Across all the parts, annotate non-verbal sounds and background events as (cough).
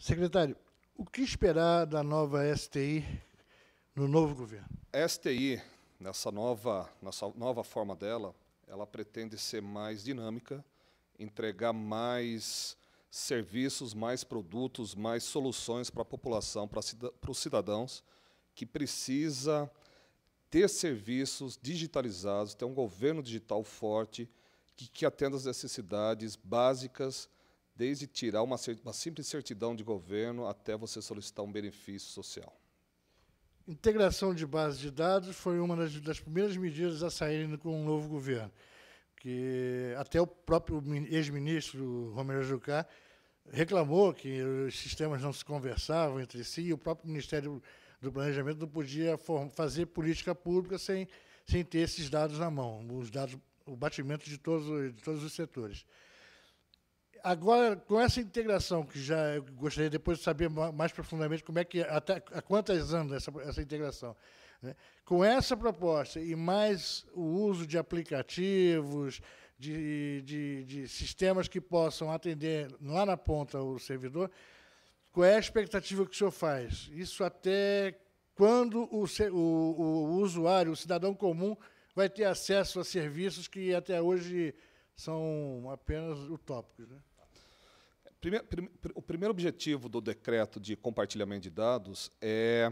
Secretário, o que esperar da nova STI no novo governo? A STI, nessa nova, nessa nova forma dela, ela pretende ser mais dinâmica, entregar mais serviços, mais produtos, mais soluções para a população, para, para os cidadãos que precisa ter serviços digitalizados, ter um governo digital forte que, que atenda às necessidades básicas desde tirar uma, uma simples certidão de governo até você solicitar um benefício social. Integração de base de dados foi uma das, das primeiras medidas a saírem com o novo governo, que até o próprio ex-ministro Romero Jucá reclamou que os sistemas não se conversavam entre si e o próprio Ministério do Planejamento não podia fazer política pública sem, sem ter esses dados na mão, os dados, o batimento de todos, de todos os setores. Agora, com essa integração, que já eu gostaria depois de saber mais profundamente como é que, até há quantas anos essa, essa integração. Né? Com essa proposta e mais o uso de aplicativos, de, de, de sistemas que possam atender lá na ponta o servidor, qual é a expectativa que o senhor faz? Isso até quando o, o, o, usuário, o cidadão comum, vai ter acesso a serviços que até hoje são apenas utópicos. Né? Primeiro, o primeiro objetivo do decreto de compartilhamento de dados é,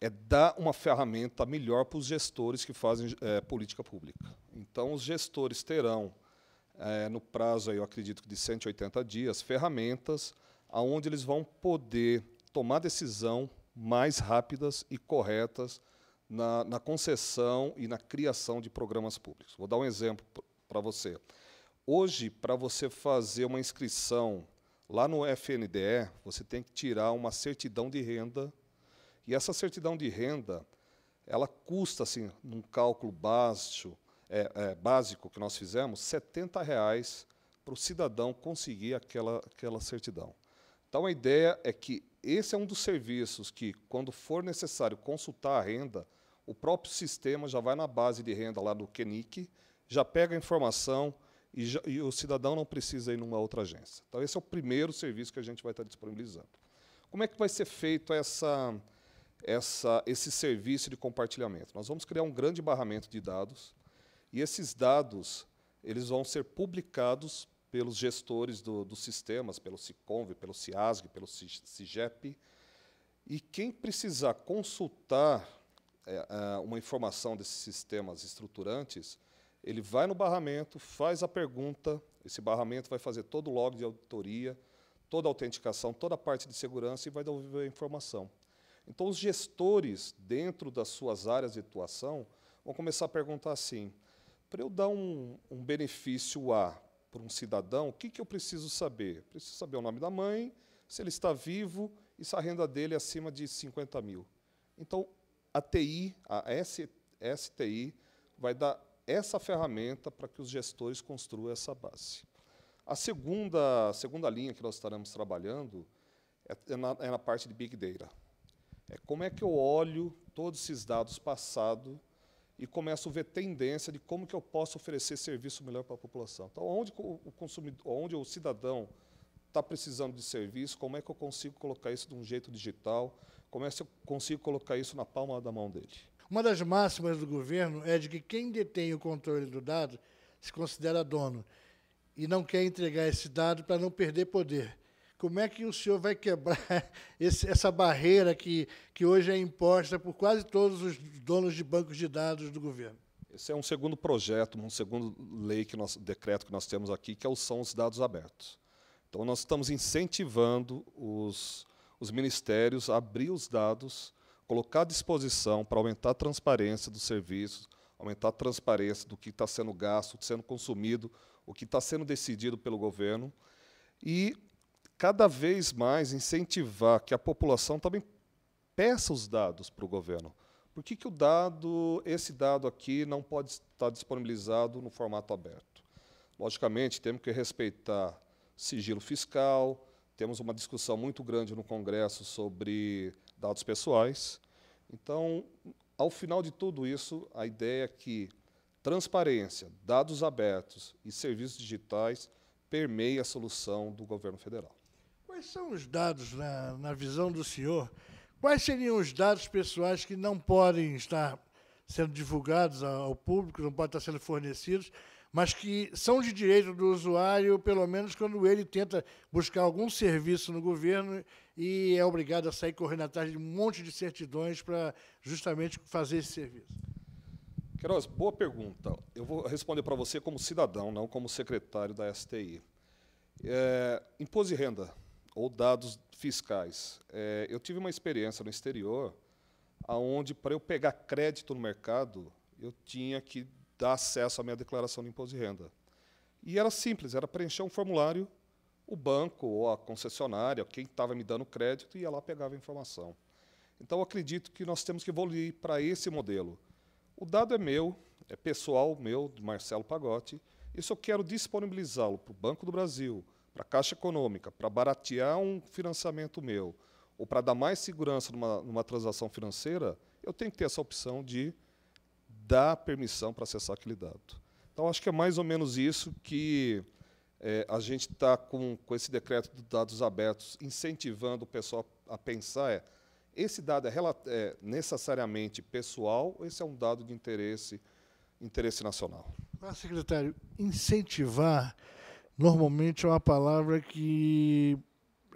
é dar uma ferramenta melhor para os gestores que fazem é, política pública. Então, os gestores terão, é, no prazo, aí, eu acredito que de 180 dias, ferramentas aonde eles vão poder tomar decisão mais rápidas e corretas na, na concessão e na criação de programas públicos. Vou dar um exemplo para você. Hoje, para você fazer uma inscrição lá no FNDE, você tem que tirar uma certidão de renda. E essa certidão de renda, ela custa, assim, num cálculo básico, é, é, básico que nós fizemos, R$ reais para o cidadão conseguir aquela, aquela certidão. Então, a ideia é que esse é um dos serviços que, quando for necessário consultar a renda, o próprio sistema já vai na base de renda lá do QNIC, já pega a informação, e, já, e, o cidadão não precisa ir numa outra agência. Então, esse é o primeiro serviço que a gente vai estar disponibilizando. Como é que vai ser feito essa, essa, esse serviço de compartilhamento? Nós vamos criar um grande barramento de dados, e esses dados eles vão ser publicados pelos gestores do, dos sistemas, pelo Siconv, pelo Ciasg, pelo CIGEP, e quem precisar consultar é, é, uma informação desses sistemas estruturantes, ele vai no barramento, faz a pergunta, esse barramento vai fazer todo o log de auditoria, toda a autenticação, toda a parte de segurança e vai devolver a informação. Então, os gestores, dentro das suas áreas de atuação, vão começar a perguntar assim: para eu dar um, um benefício A para um cidadão, o que, que eu preciso saber? Preciso saber o nome da mãe, se ele está vivo e se a renda dele é acima de 50 mil. Então, a TI, a STI, vai dar essa ferramenta para que os gestores construam essa base. A segunda, a segunda linha que nós estaremos trabalhando é, é na, é na parte de Big Data. É como é que eu olho todos esses dados passados e começo a ver tendência de como que eu posso oferecer serviço melhor para a população. Então, onde o consumidor, onde o cidadão está precisando de serviço, como é que eu consigo colocar isso de um jeito digital, como é que eu consigo colocar isso na palma da mão dele. Uma das máximas do governo é de que quem detém o controle do dado se considera dono e não quer entregar esse dado para não perder poder. Como é que o senhor vai quebrar (laughs) esse, essa barreira que, que hoje é imposta por quase todos os donos de bancos de dados do governo? Esse é um segundo projeto, um segundo lei que nós, decreto que nós temos aqui, que é são os dados abertos. Então nós estamos incentivando os, os ministérios a abrir os dados colocar à disposição para aumentar a transparência dos serviços, aumentar a transparência do que está sendo gasto, sendo consumido, o que está sendo decidido pelo governo e cada vez mais incentivar que a população também peça os dados para o governo. Por que, que o dado, esse dado aqui não pode estar disponibilizado no formato aberto? Logicamente, temos que respeitar sigilo fiscal, temos uma discussão muito grande no Congresso sobre dados pessoais. Então, ao final de tudo isso, a ideia é que transparência, dados abertos e serviços digitais permeia a solução do governo federal. Quais são os dados, na, na visão do senhor, quais seriam os dados pessoais que não podem estar sendo divulgados ao público, não podem estar sendo fornecidos, mas que são de direito do usuário, pelo menos quando ele tenta buscar algum serviço no governo e é obrigado a sair correndo atrás de um monte de certidões para justamente fazer esse serviço. Queiroz, boa pergunta. Eu vou responder para você como cidadão, não como secretário da STI. É, imposto de renda ou dados fiscais. É, eu tive uma experiência no exterior, aonde para eu pegar crédito no mercado, eu tinha que dar acesso à minha declaração de imposto de renda. E era simples, era preencher um formulário, o banco ou a concessionária, quem estava me dando crédito, ia lá pegava a informação. Então, acredito que nós temos que evoluir para esse modelo. O dado é meu, é pessoal meu, de Marcelo Pagotti, e só quero disponibilizá-lo para o Banco do Brasil, para a Caixa Econômica, para baratear um financiamento meu, ou para dar mais segurança numa, numa transação financeira, eu tenho que ter essa opção de dá permissão para acessar aquele dado. Então, acho que é mais ou menos isso que é, a gente está com, com esse decreto de dados abertos, incentivando o pessoal a pensar é, esse dado é, é necessariamente pessoal ou esse é um dado de interesse, interesse nacional? Ah, secretário, incentivar normalmente é uma palavra que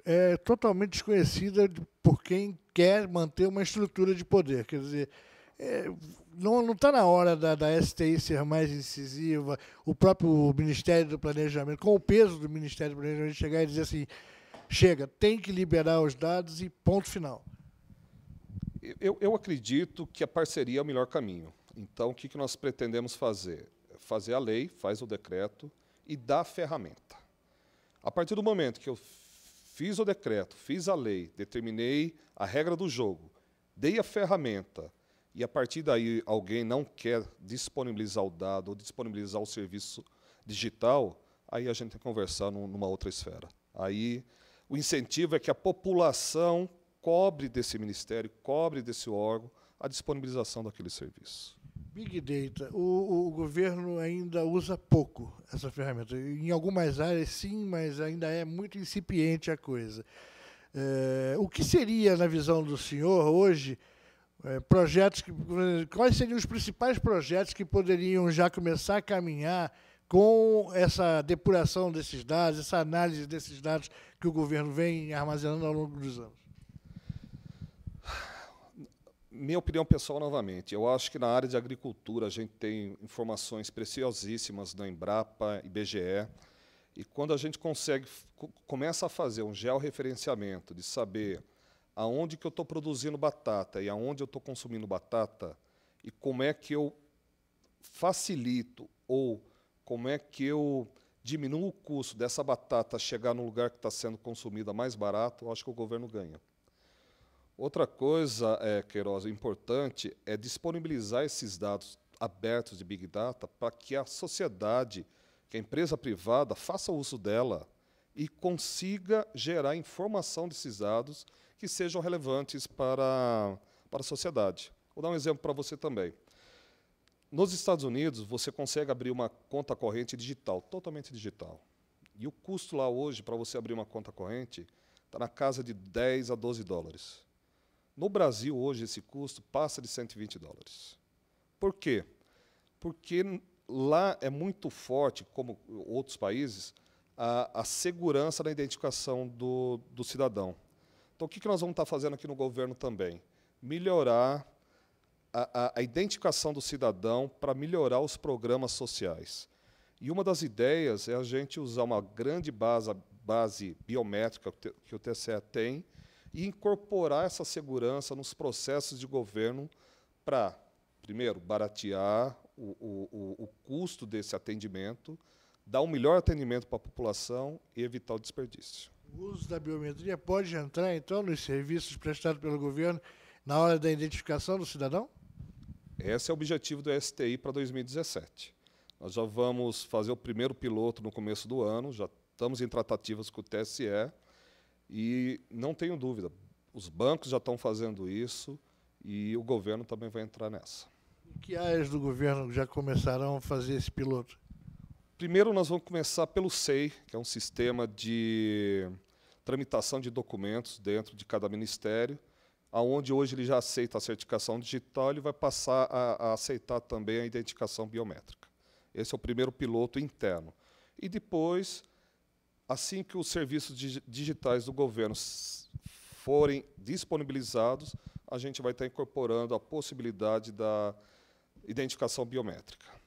é totalmente desconhecida por quem quer manter uma estrutura de poder. Quer dizer, é, não está na hora da, da STI ser mais incisiva, o próprio Ministério do Planejamento, com o peso do Ministério do Planejamento, chegar e dizer assim: chega, tem que liberar os dados e ponto final. Eu, eu acredito que a parceria é o melhor caminho. Então, o que, que nós pretendemos fazer? Fazer a lei, faz o decreto e dá a ferramenta. A partir do momento que eu fiz o decreto, fiz a lei, determinei a regra do jogo, dei a ferramenta, e a partir daí alguém não quer disponibilizar o dado ou disponibilizar o serviço digital, aí a gente tem que conversar num, numa outra esfera. Aí o incentivo é que a população cobre desse ministério, cobre desse órgão a disponibilização daquele serviço. Big Data, o, o governo ainda usa pouco essa ferramenta. Em algumas áreas, sim, mas ainda é muito incipiente a coisa. É, o que seria, na visão do senhor, hoje, é, projetos que, quais seriam os principais projetos que poderiam já começar a caminhar com essa depuração desses dados, essa análise desses dados que o governo vem armazenando ao longo dos anos? Minha opinião pessoal, novamente, eu acho que na área de agricultura a gente tem informações preciosíssimas da Embrapa, IBGE, e quando a gente consegue, começa a fazer um georreferenciamento de saber aonde que eu estou produzindo batata e aonde eu estou consumindo batata e como é que eu facilito ou como é que eu diminuo o custo dessa batata chegar no lugar que está sendo consumida mais barato, eu acho que o governo ganha. Outra coisa, é, Queiroz, importante é disponibilizar esses dados abertos de Big Data para que a sociedade, que a empresa privada, faça uso dela e consiga gerar informação desses dados que sejam relevantes para, para a sociedade. Vou dar um exemplo para você também. Nos Estados Unidos, você consegue abrir uma conta corrente digital, totalmente digital. E o custo lá hoje para você abrir uma conta corrente está na casa de 10 a 12 dólares. No Brasil, hoje, esse custo passa de 120 dólares. Por quê? Porque lá é muito forte, como outros países, a, a segurança na identificação do, do cidadão. Então, o que, nós vamos estar tá fazendo aqui no governo também? Melhorar a, a, a identificação do cidadão para melhorar os programas sociais. E uma das ideias é a gente usar uma grande base, base biométrica que o TCE tem e incorporar essa segurança nos processos de governo para, primeiro, baratear o, o, o, custo desse atendimento, dar um melhor atendimento para a população e evitar o desperdício. O uso da biometria pode entrar, então, nos serviços prestados pelo governo na hora da identificação do cidadão? Esse é o objetivo do STI para 2017. Nós já vamos fazer o primeiro piloto no começo do ano, já estamos em tratativas com o TSE e não tenho dúvida, os bancos já estão fazendo isso e o governo também vai entrar nessa. Que áreas do governo já começarão a fazer esse piloto? Primeiro, nós vamos começar pelo SEI, que é um sistema de tramitação de documentos dentro de cada ministério, aonde hoje ele já aceita a certificação digital, ele vai passar a, a aceitar também a identificação biométrica. Esse é o primeiro piloto interno. E depois, assim que os serviços digitais do governo forem disponibilizados, a gente vai estar incorporando a possibilidade da identificação biométrica.